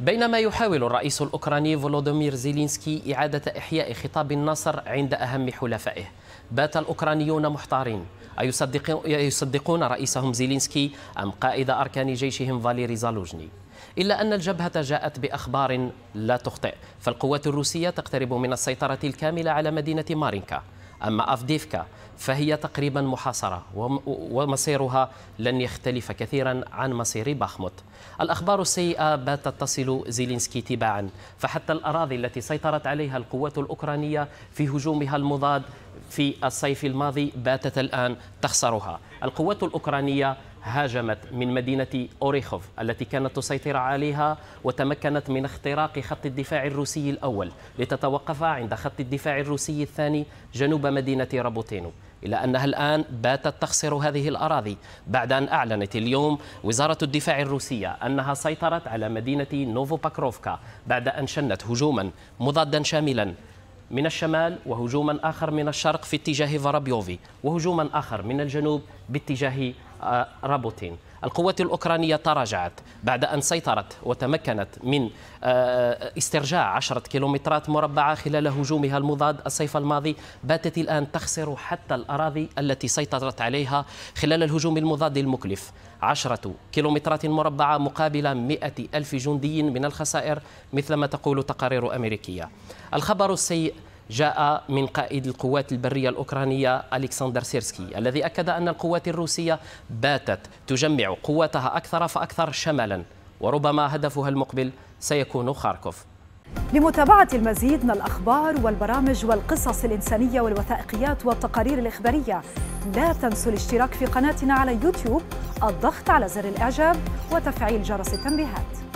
بينما يحاول الرئيس الأوكراني فولودومير زيلينسكي إعادة إحياء خطاب النصر عند أهم حلفائه بات الأوكرانيون محتارين أيصدقون رئيسهم زيلينسكي أم قائد أركان جيشهم فاليري زالوجني إلا أن الجبهة جاءت بأخبار لا تخطئ فالقوات الروسية تقترب من السيطرة الكاملة على مدينة مارينكا أما أفديفكا فهي تقريبا محاصرة ومصيرها لن يختلف كثيرا عن مصير باخموت الأخبار السيئة باتت تصل زيلينسكي تباعا فحتى الأراضي التي سيطرت عليها القوات الأوكرانية في هجومها المضاد في الصيف الماضي باتت الآن تخسرها القوات الأوكرانية هاجمت من مدينة أوريخوف التي كانت تسيطر عليها وتمكنت من اختراق خط الدفاع الروسي الأول لتتوقف عند خط الدفاع الروسي الثاني جنوب مدينة رابوتينو إلا أنها الآن باتت تخسر هذه الأراضي بعد أن أعلنت اليوم وزارة الدفاع الروسية أنها سيطرت على مدينة نوفو باكروفكا بعد أن شنت هجوما مضادا شاملا من الشمال وهجوما آخر من الشرق في اتجاه فرابيوفي وهجوما آخر من الجنوب باتجاه آه، رابوتين القوات الأوكرانية تراجعت بعد أن سيطرت وتمكنت من آه، استرجاع عشرة كيلومترات مربعة خلال هجومها المضاد الصيف الماضي باتت الآن تخسر حتى الأراضي التي سيطرت عليها خلال الهجوم المضاد المكلف عشرة كيلومترات مربعة مقابل مئة ألف جندي من الخسائر مثلما تقول تقارير أمريكية الخبر السيء جاء من قائد القوات البرية الأوكرانية ألكسندر سيرسكي الذي أكد أن القوات الروسية باتت تجمع قواتها أكثر فأكثر شمالا وربما هدفها المقبل سيكون خاركوف لمتابعة المزيد من الأخبار والبرامج والقصص الإنسانية والوثائقيات والتقارير الإخبارية لا تنسوا الاشتراك في قناتنا على يوتيوب الضغط على زر الإعجاب وتفعيل جرس التنبيهات